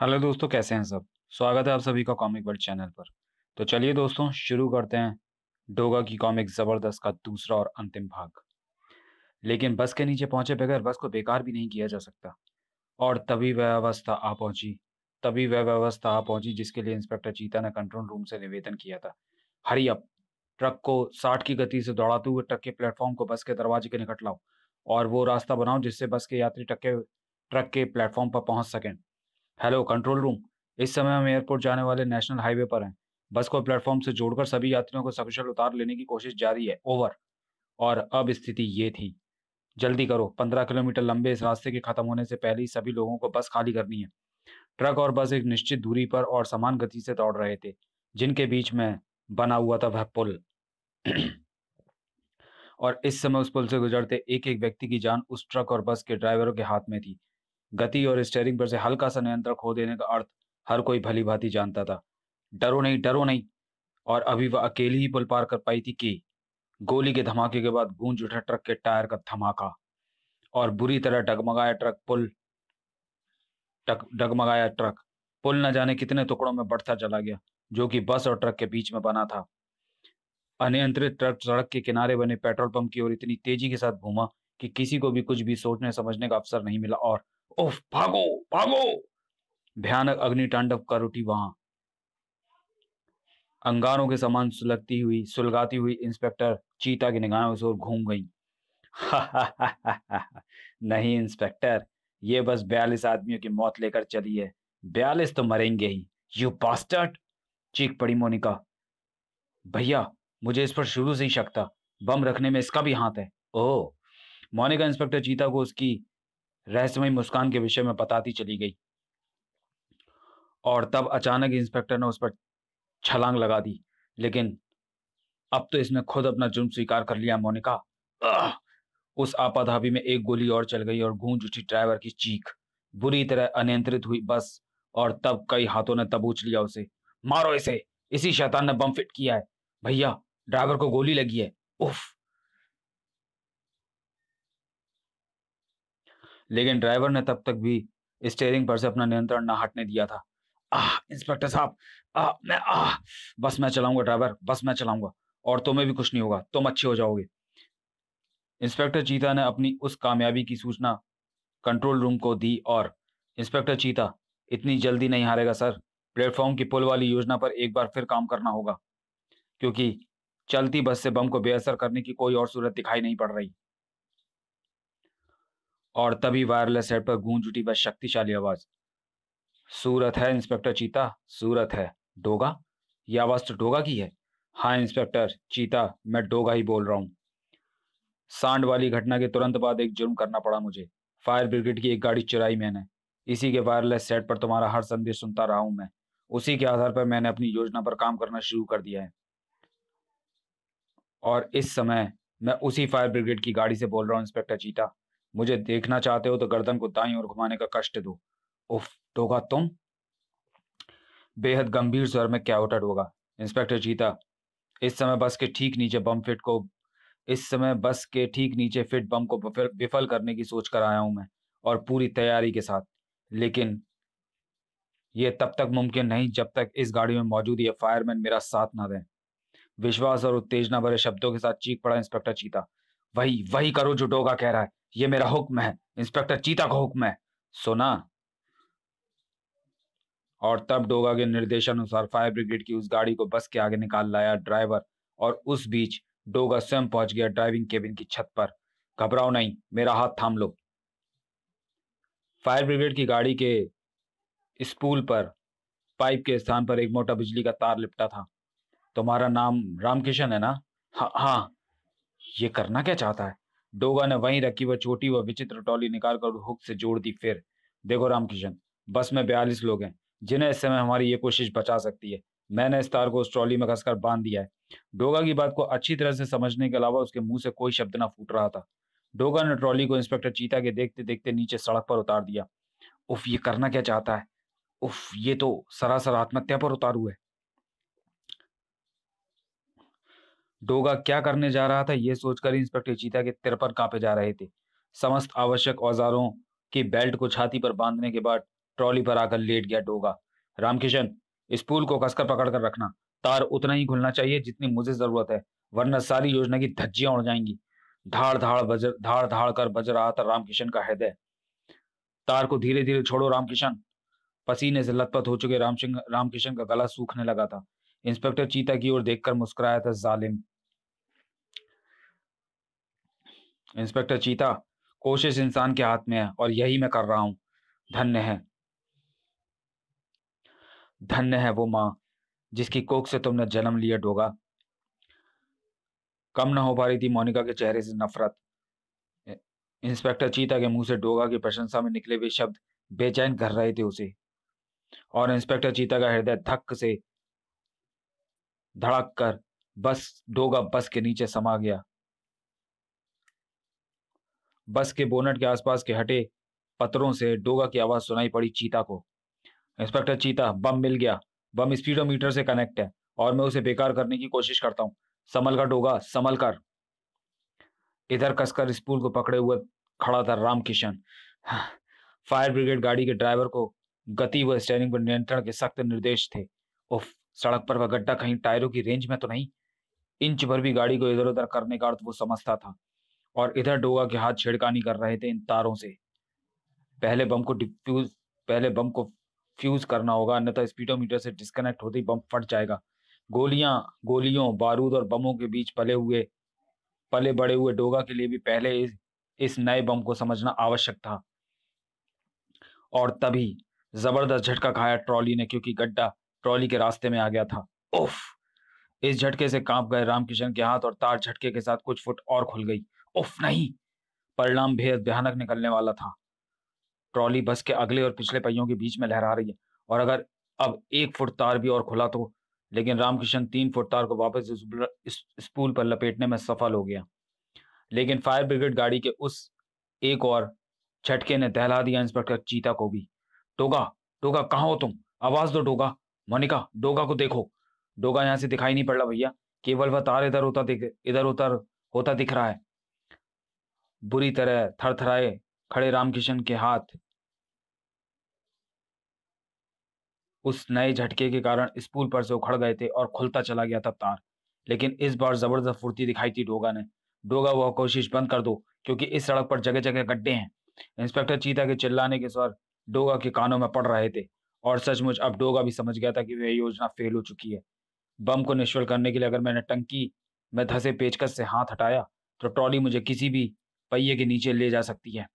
hello दोस्तों कैसे हैं सब स्वागत है आप सभी का कॉमिक वर्ल्ड चैनल पर तो चलिए दोस्तों शुरू करते हैं डोगा की कॉमिक ज़बरदस्त का दूसरा और अंतिम भाग लेकिन बस के नीचे पहुंचे बगैर बस को बेकार भी नहीं किया जा सकता और तभी वह अवस्था आ पहुंची तभी वह व्यवस्था आ पहुंची जिसके लिए इंस्पेक्टर चीता ने कंट्रोल रूम से निवेदन किया था हरी अप ट्रक को साठ की गति से दौड़ाते हुए ट्रक के प्लेटफॉर्म को बस के दरवाजे के निकट लाओ और वो रास्ता बनाओ जिससे बस के यात्री ट्रक के ट्रक के प्लेटफॉर्म पर पहुंच सकें हेलो कंट्रोल रूम इस समय हम एयरपोर्ट जाने वाले नेशनल हाईवे पर हैं बस को प्लेटफॉर्म से जोड़कर सभी यात्रियों को सकुशल उतार लेने की कोशिश जारी है ओवर और अब स्थिति ये थी जल्दी करो पंद्रह किलोमीटर लंबे इस रास्ते के खत्म होने से पहले ही सभी लोगों को बस खाली करनी है ट्रक और बस एक निश्चित दूरी पर और समान गति से दौड़ रहे थे जिनके बीच में बना हुआ था वह पुल और इस समय उस पुल से गुजरते एक एक व्यक्ति की जान उस ट्रक और बस के ड्राइवरों के हाथ में थी गति और स्टेयरिंग पर से हल्का सा नियंत्रण खो देने का अर्थ हर कोई भली भांति जानता था डरो नहीं डरो नहीं और अभी वह अकेली ही पुल पार कर पाई थी कि गोली के धमाके के बाद गूंज उठा ट्रक के टायर का धमाका और बुरी तरह डगमगाया ट्रक पुल डगमगाया ट्रक पुल न जाने कितने टुकड़ों में बढ़ता चला गया जो कि बस और ट्रक के बीच में बना था अनियंत्रित ट्रक सड़क के किनारे बने पेट्रोल पंप की ओर इतनी तेजी के साथ घूमा कि किसी को भी कुछ भी सोचने समझने का अवसर नहीं मिला और उफ भागो भागो भयानक अग्नि तांडव कर उठी वहां अंगारों के समान सुलगती हुई सुलगाती हुई इंस्पेक्टर चीता की निगाहों से और घूम गई नहीं इंस्पेक्टर ये बस बयालीस आदमियों की मौत लेकर चली है बयालीस तो मरेंगे ही यू बास्टर्ड चीख पड़ी मोनिका भैया मुझे इस पर शुरू से ही शक था बम रखने में इसका भी हाथ है ओह मोनिका इंस्पेक्टर चीता को उसकी रहस्यमय मुस्कान के विषय में बताती चली गई और तब अचानक इंस्पेक्टर ने उस पर छलांग लगा दी लेकिन अब तो इसने खुद अपना जुर्म स्वीकार कर लिया मोनिका उस आपाधाबी में एक गोली और चल गई और गूंज उठी ड्राइवर की चीख बुरी तरह अनियंत्रित हुई बस और तब कई हाथों ने तबूच लिया उसे मारो इसे इसी शैतान ने बम फिट किया है भैया ड्राइवर को गोली लगी है उफ लेकिन ड्राइवर ने तब तक भी स्टेयरिंग पर से अपना नियंत्रण न हटने दिया था आह इंस्पेक्टर साहब आह मैं आह बस मैं चलाऊंगा ड्राइवर बस मैं चलाऊंगा और तुम्हें भी कुछ नहीं होगा तुम अच्छे हो जाओगे इंस्पेक्टर चीता ने अपनी उस कामयाबी की सूचना कंट्रोल रूम को दी और इंस्पेक्टर चीता इतनी जल्दी नहीं हारेगा सर प्लेटफॉर्म की पुल वाली योजना पर एक बार फिर काम करना होगा क्योंकि चलती बस से बम को बेअसर करने की कोई और सूरत दिखाई नहीं पड़ रही और तभी वायरलेस हेड पर गूंज उठी वह शक्तिशाली आवाज सूरत है इंस्पेक्टर चीता सूरत है डोगा यह आवाज तो डोगा की है हाँ इंस्पेक्टर चीता मैं डोगा ही बोल रहा हूँ सांड वाली घटना के तुरंत बाद एक जुर्म करना पड़ा मुझे फायर ब्रिगेड की एक गाड़ी चुराई मैंने इसी के वायरलेस सेट पर तुम्हारा हर संदेश सुनता रहा हूं मैं उसी के आधार पर मैंने अपनी योजना पर काम करना शुरू कर दिया है और इस समय मैं उसी फायर ब्रिगेड की गाड़ी से बोल रहा हूँ इंस्पेक्टर चीता मुझे देखना चाहते हो तो गर्दन को दाई और घुमाने का कष्ट दो उफ टोगा तुम बेहद गंभीर स्वर में क्या उठा डोगा इंस्पेक्टर चीता इस समय बस के ठीक नीचे बम फिट को इस समय बस के ठीक नीचे फिट बम को विफल करने की सोच कर आया हूं मैं और पूरी तैयारी के साथ लेकिन ये तब तक मुमकिन नहीं जब तक इस गाड़ी में मौजूद यह फायरमैन मेरा साथ ना दें विश्वास और उत्तेजना भरे शब्दों के साथ चीख पड़ा इंस्पेक्टर चीता वही वही करो जो डोगा कह रहा है ये मेरा हुक्म है इंस्पेक्टर चीता का हुक्म है सुना और तब डोगा के निर्देशानुसार फायर ब्रिगेड की उस गाड़ी को बस के आगे निकाल लाया ड्राइवर और उस बीच डोगा स्वयं पहुंच गया ड्राइविंग केबिन की छत पर घबराओ नहीं मेरा हाथ थाम लो फायर ब्रिगेड की गाड़ी के स्पूल पर पाइप के स्थान पर एक मोटा बिजली का तार लिपटा था तुम्हारा नाम रामकिशन है ना हाँ हाँ ये करना क्या चाहता है डोगा ने वहीं रखी वह छोटी व विचित्र टॉली निकालकर हुक से जोड़ दी फिर देखो रामकिशन बस में बयालीस लोग हैं जिन्हें इस समय हमारी ये कोशिश बचा सकती है मैंने इस तार को उस ट्रॉली में घसकर बांध दिया है डोगा की बात को अच्छी तरह से समझने के अलावा उसके मुंह से कोई शब्द ना फूट रहा था डोगा ने ट्रॉली को इंस्पेक्टर चीता के देखते देखते नीचे सड़क पर उतार दिया उफ ये करना क्या चाहता है उफ ये तो सरासर आत्महत्या पर उतारू है डोगा क्या करने जा रहा था यह सोचकर इंस्पेक्टर चीता के तिरपन कांपे जा रहे थे समस्त आवश्यक औजारों की बेल्ट को छाती पर बांधने के बाद ट्रॉली पर आकर लेट गया डोगा रामकिशन इस पुल को कसकर पकड़कर रखना तार उतना ही खुलना चाहिए जितनी मुझे जरूरत है वरना सारी योजना की धज्जियां उड़ जाएंगी धाड़ धाड़ बज धाड़ धाड़ कर बज रहा था रामकिशन का हृदय तार को धीरे धीरे छोड़ो रामकिशन पसीने से लथपथ हो चुके रामसिंह रामकिशन का गला सूखने लगा था इंस्पेक्टर चीता की ओर देखकर मुस्कुराया था जालिम इंस्पेक्टर चीता कोशिश इंसान के हाथ में है और यही मैं कर रहा हूं धन्य है धन्य है वो माँ जिसकी कोख से तुमने जन्म लिया डोगा कम ना हो पा रही थी मोनिका के चेहरे से नफरत इंस्पेक्टर चीता के मुंह से डोगा की प्रशंसा में निकले हुए शब्द बेचैन कर रहे थे उसे और इंस्पेक्टर चीता का हृदय धक से धड़क कर बस डोगा बस के नीचे समा गया बस के बोनट के आसपास के हटे पत्थरों से डोगा की आवाज सुनाई पड़ी चीता को इंस्पेक्टर चीता बम मिल गया बम स्पीडोमीटर से कनेक्ट है और मैं उसे बेकार करने की कोशिश करता हूँ संभल कर डोगा संभल कर इधर कसकर स्पूल को पकड़े हुए खड़ा था रामकिशन हाँ, फायर ब्रिगेड गाड़ी के ड्राइवर को गति व स्टैंडिंग पर नियंत्रण के सख्त निर्देश थे उफ सड़क पर वह गड्ढा कहीं टायरों की रेंज में तो नहीं इंच भर भी गाड़ी को इधर उधर करने का अर्थ वो समझता था और इधर डोगा के हाथ छेड़कानी कर रहे थे इन तारों से पहले बम को डिफ्यूज पहले बम को फ्यूज करना होगा अन्यथा स्पीडोमीटर से डिस्कनेक्ट होते ही बम फट जाएगा गोलियां गोलियों बारूद और बमों के बीच पले हुए पले बड़े हुए डोगा के लिए भी पहले इस, इस नए बम को समझना आवश्यक था और तभी जबरदस्त झटका खाया ट्रॉली ने क्योंकि गड्ढा ट्रॉली के रास्ते में आ गया था उफ इस झटके से कांप गए रामकिशन के हाथ और तार झटके के साथ कुछ फुट और खुल गई उफ नहीं परिणाम बेहद भयानक निकलने वाला था ट्रॉली बस के अगले और पिछले पहियों के बीच में लहरा रही है और अगर अब एक फुट तार भी और खुला तो लेकिन रामकिशन तीन फुट तार को वापस स्पूल पर लपेटने में सफल हो गया लेकिन फायर ब्रिगेड गाड़ी के उस एक और झटके ने दहला दिया इंस्पेक्टर चीता को भी डोगा डोगा कहाँ हो तुम आवाज दो डोगा मोनिका डोगा को देखो डोगा यहाँ से दिखाई नहीं पड़ रहा भैया केवल वह तार इधर होता दिख इधर उतर होता दिख रहा है बुरी तरह थरथराए खड़े रामकिशन के हाथ उस नए झटके के कारण स्पूल पर से उखड़ गए थे और खुलता चला गया था तार लेकिन इस बार जबरदस्त फुर्ती दिखाई थी डोगा ने डोगा वह कोशिश बंद कर दो क्योंकि इस सड़क पर जगह जगह गड्ढे हैं इंस्पेक्टर चीता के चिल्लाने के स्वर डोगा के कानों में पड़ रहे थे और सचमुच अब डोगा भी समझ गया था कि वह योजना फेल हो चुकी है बम को निष्फल करने के लिए अगर मैंने टंकी में धसे पेचकस से हाथ हटाया तो ट्रॉली मुझे किसी भी पहिए के नीचे ले जा सकती है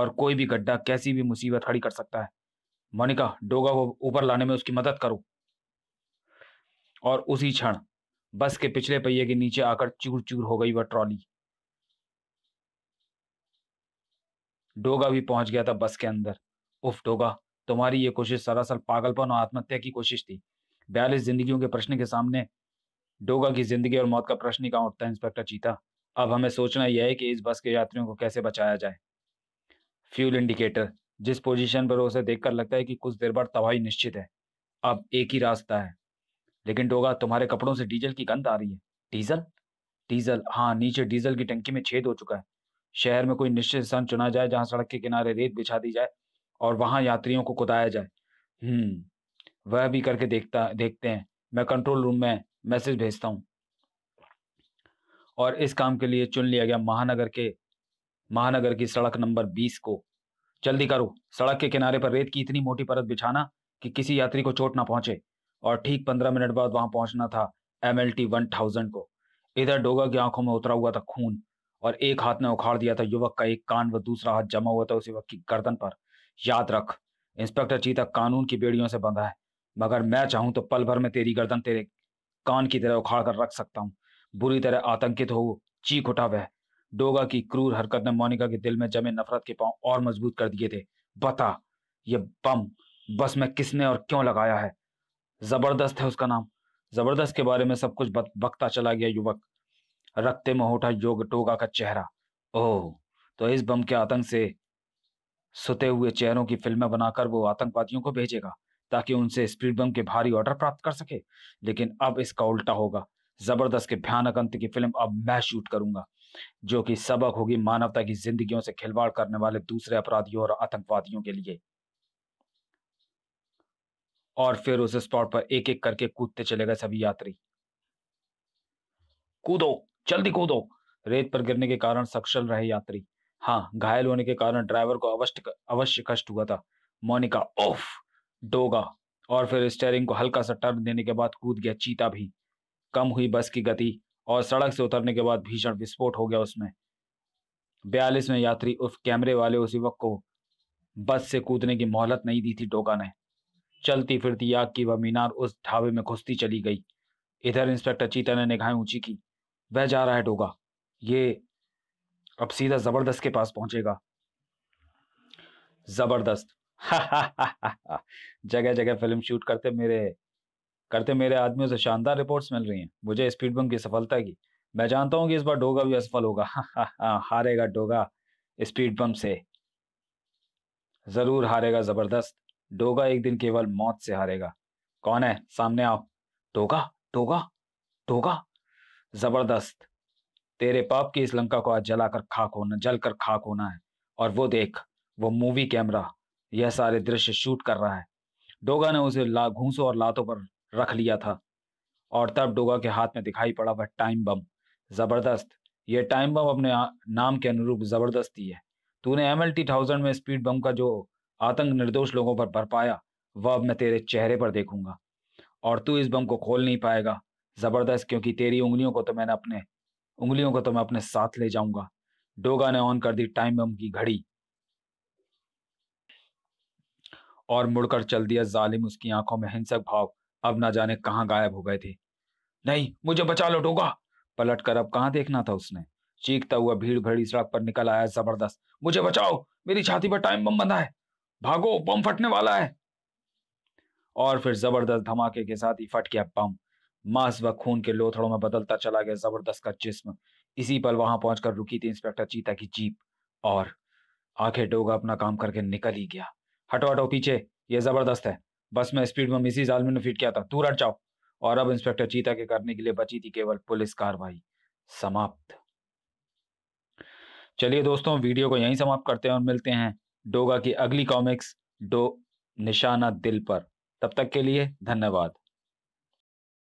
और कोई भी गड्ढा कैसी भी मुसीबत खड़ी कर सकता है मोनिका डोगा को ऊपर लाने में उसकी मदद करो और उसी क्षण बस के पिछले पहिए के नीचे आकर चूर चूर हो गई वह ट्रॉली डोगा भी पहुंच गया था बस के अंदर उफ डोगा तुम्हारी ये कोशिश सरासर पागलपन और आत्महत्या की कोशिश थी बयालीस जिंदगियों के प्रश्न के सामने डोगा की जिंदगी और मौत का प्रश्न ही कहा उठता है इंस्पेक्टर चीता अब हमें सोचना यह है कि इस बस के यात्रियों को कैसे बचाया जाए फ्यूल इंडिकेटर जिस पोजीशन पर उसे देखकर लगता है कि कुछ देर बाद तबाही निश्चित है अब एक ही रास्ता है लेकिन डोगा तुम्हारे कपड़ों से डीजल की गंध आ रही है डीजल डीजल हाँ नीचे डीजल की टंकी में छेद हो चुका है शहर में कोई निश्चित स्थान चुना जाए जहाँ सड़क के किनारे रेत बिछा दी जाए और वहाँ यात्रियों को कुदाया जाए हम्म वह भी करके देखता देखते हैं मैं कंट्रोल रूम में मैसेज भेजता हूँ और इस काम के लिए चुन लिया गया महानगर के महानगर की सड़क नंबर बीस को जल्दी करो सड़क के किनारे पर रेत की इतनी मोटी परत बिछाना कि किसी यात्री को चोट ना पहुंचे और ठीक पंद्रह मिनट बाद वहां पहुंचना था M L T one thousand को इधर डोगा की आंखों में उतरा हुआ था खून और एक हाथ ने उखाड़ दिया था युवक का एक कान व दूसरा हाथ जमा हुआ था उस युवक की गर्दन पर याद रख इंस्पेक्टर चीता कानून की बेड़ियों से बंधा है मगर मैं चाहूं तो पल भर में तेरी गर्दन तेरे कान की तरह उखाड़ कर रख सकता हूं बुरी तरह आतंकित हो चीख उठा वह डोगा की क्रूर हरकत ने मोनिका के दिल में जमे नफरत के पांव और मजबूत कर दिए थे बता ये बम बस में किसने और क्यों लगाया है जबरदस्त है उसका नाम जबरदस्त के बारे में सब कुछ बकता चला गया युवक रक्ते में योग टोगा का चेहरा ओह तो इस बम के आतंक से सुते हुए चेहरों की फिल्में बनाकर वो आतंकवादियों को भेजेगा ताकि उनसे स्पीड बम के भारी ऑर्डर प्राप्त कर सके लेकिन अब इसका उल्टा होगा ज़बरदस्त के भयानक अंत की फिल्म अब मैं शूट करूंगा जो कि सबक होगी मानवता की जिंदगियों से खिलवाड़ करने वाले दूसरे अपराधियों और आतंकवादियों के लिए और फिर उस स्पॉट पर एक एक करके कूदते चले गए सभी यात्री कूदो जल्दी कूदो रेत पर गिरने के कारण सक्षल रहे यात्री हाँ घायल होने के कारण ड्राइवर को अवश्य अवश्य कष्ट हुआ था मोनिका ओफ डोगा और फिर स्टेयरिंग को हल्का सा टर्न देने के बाद कूद गया चीता भी कम हुई बस की गति और सड़क से उतरने के बाद भीषण विस्फोट हो गया उसमें बयालीसवें यात्री उस कैमरे वाले उस युवक को बस से कूदने की मोहलत नहीं दी थी डोगा ने चलती फिरती आग की वह मीनार उस ढाबे में घुसती चली गई इधर इंस्पेक्टर चीता ने निगाहें ऊंची की वह जा रहा है डोगा ये अब सीधा जबरदस्त के पास पहुंचेगा जबरदस्त जगह जगह फिल्म शूट करते मेरे करते मेरे आदमियों से शानदार रिपोर्ट्स मिल रही हैं मुझे स्पीड बम की सफलता की मैं जानता हूं कि इस बार डोगा भी असफल होगा हारेगा डोगा स्पीड बम से जरूर हारेगा जबरदस्त डोगा एक दिन केवल मौत से हारेगा कौन है सामने आओ डोगा डोगा डोगा जबरदस्त तेरे पाप की इस लंका को आज जलाकर खाक होना जलकर खाक होना है और वो देख वो मूवी कैमरा यह सारे दृश्य शूट कर रहा है डोगा ने उसे ला घूसों और लातों पर रख लिया था और तब डोगा के हाथ में दिखाई पड़ा वह टाइम बम जबरदस्त ये टाइम बम अपने नाम के अनुरूप जबरदस्ती है तूने एम एल में स्पीड बम का जो आतंक निर्दोष लोगों पर बरपाया वह अब मैं तेरे चेहरे पर देखूंगा और तू इस बम को खोल नहीं पाएगा जबरदस्त क्योंकि तेरी उंगलियों को तो मैंने अपने उंगलियों को तो मैं अपने साथ ले जाऊंगा डोगा ने ऑन कर दी टाइम बम की घड़ी और मुड़कर चल दिया जालिम उसकी आंखों में हिंसक भाव अब ना जाने कहाँ गायब हो गए थे नहीं मुझे बचा लो डोगा पलट कर अब कहाँ देखना था उसने चीखता हुआ भीड़ भरी सड़क पर निकल आया जबरदस्त मुझे बचाओ मेरी छाती पर टाइम बम बंधा है भागो बम फटने वाला है और फिर जबरदस्त धमाके के साथ ही फट गया बम मांस व खून के लोथड़ों में बदलता चला गया जबरदस्त का जिस्म इसी पल वहां पहुंचकर रुकी थी इंस्पेक्टर चीता की जीप और आखिर डोगा अपना काम करके निकल ही गया हटो हटो पीछे ये जबरदस्त है बस में स्पीड में मिसिज आलमी ने फीट किया था तू रट जाओ और अब इंस्पेक्टर चीता के करने के लिए बची थी केवल पुलिस कार्रवाई समाप्त चलिए दोस्तों वीडियो को यहीं समाप्त करते हैं और मिलते हैं डोगा की अगली कॉमिक्स डो निशाना दिल पर तब तक के लिए धन्यवाद